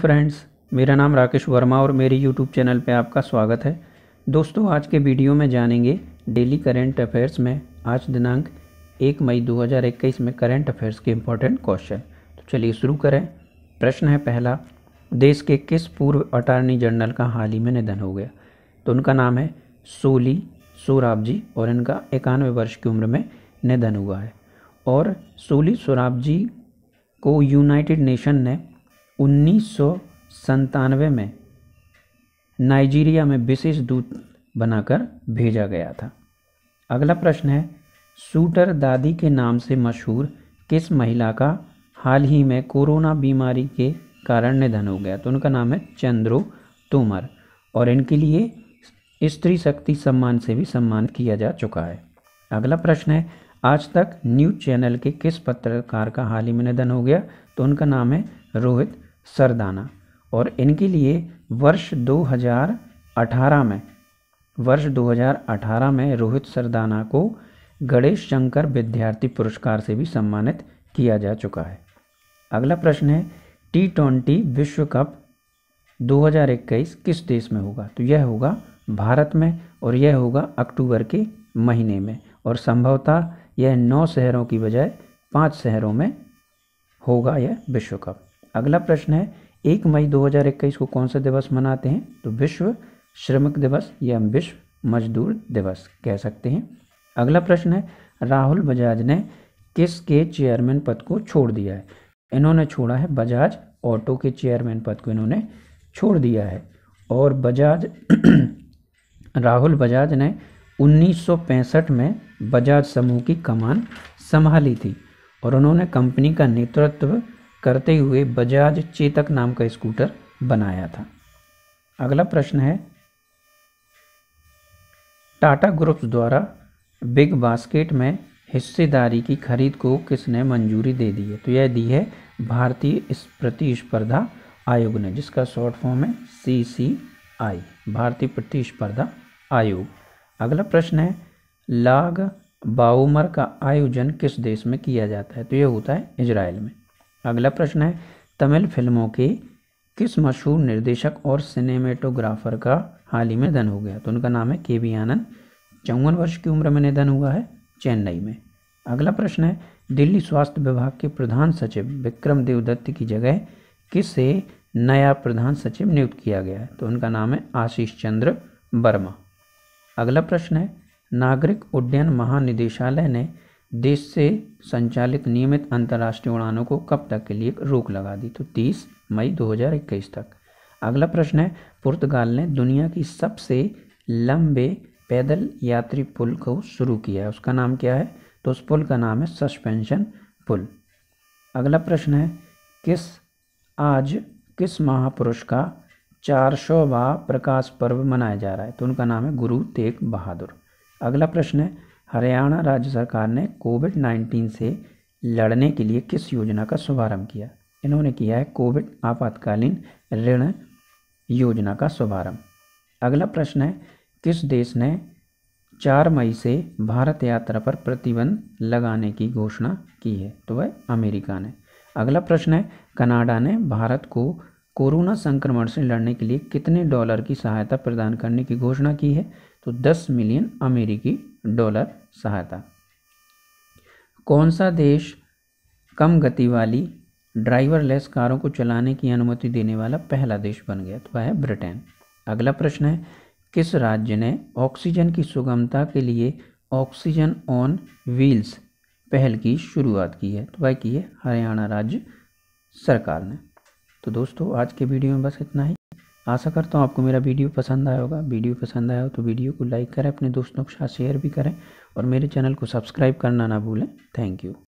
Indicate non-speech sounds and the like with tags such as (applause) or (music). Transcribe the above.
friends मेरा नाम राकेश वर्मा और मेरे यूट्यूब चैनल पे आपका स्वागत है दोस्तों आज के वीडियो में जानेंगे डेली करेंट अफेयर्स में आज दिनांक एक मई 2021 में करेंट अफेयर्स के इम्पोर्टेंट क्वेश्चन तो चलिए शुरू करें प्रश्न है पहला देश के किस पूर्व अटारनी जनरल का हाल ही में निधन हो गया तो उनका नाम है सोली सोराब जी और इनका इक्यानवे वर्ष की उम्र में निधन हुआ है और सोली सोराब जी को यूनाइटेड नेशन ने उन्नीस में नाइजीरिया में विशेष दूत बनाकर भेजा गया था अगला प्रश्न है सूटर दादी के नाम से मशहूर किस महिला का हाल ही में कोरोना बीमारी के कारण निधन हो गया तो उनका नाम है चंद्रो तोमर और इनके लिए स्त्री शक्ति सम्मान से भी सम्मान किया जा चुका है अगला प्रश्न है आज तक न्यूज चैनल के किस पत्रकार का हाल ही में निधन हो गया तो उनका नाम है रोहित सरदाना और इनके लिए वर्ष 2018 में वर्ष 2018 में रोहित सरदाना को गणेश शंकर विद्यार्थी पुरस्कार से भी सम्मानित किया जा चुका है अगला प्रश्न है टी ट्वेंटी विश्व कप 2021 किस देश में होगा तो यह होगा भारत में और यह होगा अक्टूबर के महीने में और संभवतः यह नौ शहरों की बजाय पांच शहरों में होगा यह विश्व कप अगला प्रश्न है एक मई 2021 को कौन सा दिवस मनाते हैं तो विश्व श्रमिक दिवस या विश्व मजदूर दिवस कह सकते हैं अगला प्रश्न है राहुल बजाज ने किसके चेयरमैन पद को छोड़ दिया है इन्होंने छोड़ा है बजाज ऑटो के चेयरमैन पद को इन्होंने छोड़ दिया है और बजाज (clears throat) राहुल बजाज ने 1965 में बजाज समूह की कमान संभाली थी और उन्होंने कंपनी का नेतृत्व करते हुए बजाज चेतक नाम का स्कूटर बनाया था अगला प्रश्न है टाटा ग्रुप्स द्वारा बिग बास्केट में हिस्सेदारी की खरीद को किसने मंजूरी दे दी है तो यह दी है भारतीय प्रतिस्पर्धा आयोग ने जिसका शॉर्ट फॉर्म है सी सी आई भारतीय प्रतिस्पर्धा आयोग अगला प्रश्न है लाग बाउमर का आयोजन किस देश में किया जाता है तो यह होता है इजराइल में अगला प्रश्न है तमिल फिल्मों के किस मशहूर निर्देशक और सिनेमेटोग्राफर का हाल ही में निधन हो गया तो उनका नाम है के वी आनंद चौवन वर्ष की उम्र में निधन हुआ है चेन्नई में अगला प्रश्न है दिल्ली स्वास्थ्य विभाग के प्रधान सचिव विक्रम देवदत्त की जगह किसे नया प्रधान सचिव नियुक्त किया गया है तो उनका नाम है आशीष चंद्र वर्मा अगला प्रश्न है नागरिक उड्डयन महानिदेशालय ने देश से संचालित नियमित अंतर्राष्ट्रीय उड़ानों को कब तक के लिए रोक लगा दी तो 30 मई 2021 तक अगला प्रश्न है पुर्तगाल ने दुनिया की सबसे लंबे पैदल यात्री पुल को शुरू किया है उसका नाम क्या है तो उस पुल का नाम है सस्पेंशन पुल अगला प्रश्न है किस आज किस महापुरुष का चार सौवा प्रकाश पर्व मनाया जा रहा है तो उनका नाम है गुरु तेग बहादुर अगला प्रश्न है हरियाणा राज्य सरकार ने कोविड 19 से लड़ने के लिए किस योजना का शुभारंभ किया इन्होंने किया है कोविड आपातकालीन ऋण योजना का शुभारंभ अगला प्रश्न है किस देश ने 4 मई से भारत यात्रा पर प्रतिबंध लगाने की घोषणा की है तो वह अमेरिका ने अगला प्रश्न है कनाडा ने भारत को कोरोना संक्रमण से लड़ने के लिए कितने डॉलर की सहायता प्रदान करने की घोषणा की है तो 10 मिलियन अमेरिकी डॉलर सहायता कौन सा देश कम गति वाली ड्राइवरलेस कारों को चलाने की अनुमति देने वाला पहला देश बन गया तो वह है ब्रिटेन अगला प्रश्न है किस राज्य ने ऑक्सीजन की सुगमता के लिए ऑक्सीजन ऑन व्हील्स पहल की शुरुआत की है तो वह की है हरियाणा राज्य सरकार ने तो दोस्तों आज के वीडियो में बस इतना ही आशा करता हूँ आपको मेरा वीडियो पसंद आया होगा वीडियो पसंद आया हो तो वीडियो को लाइक करें अपने दोस्तों के साथ शेयर भी करें और मेरे चैनल को सब्सक्राइब करना ना भूलें थैंक यू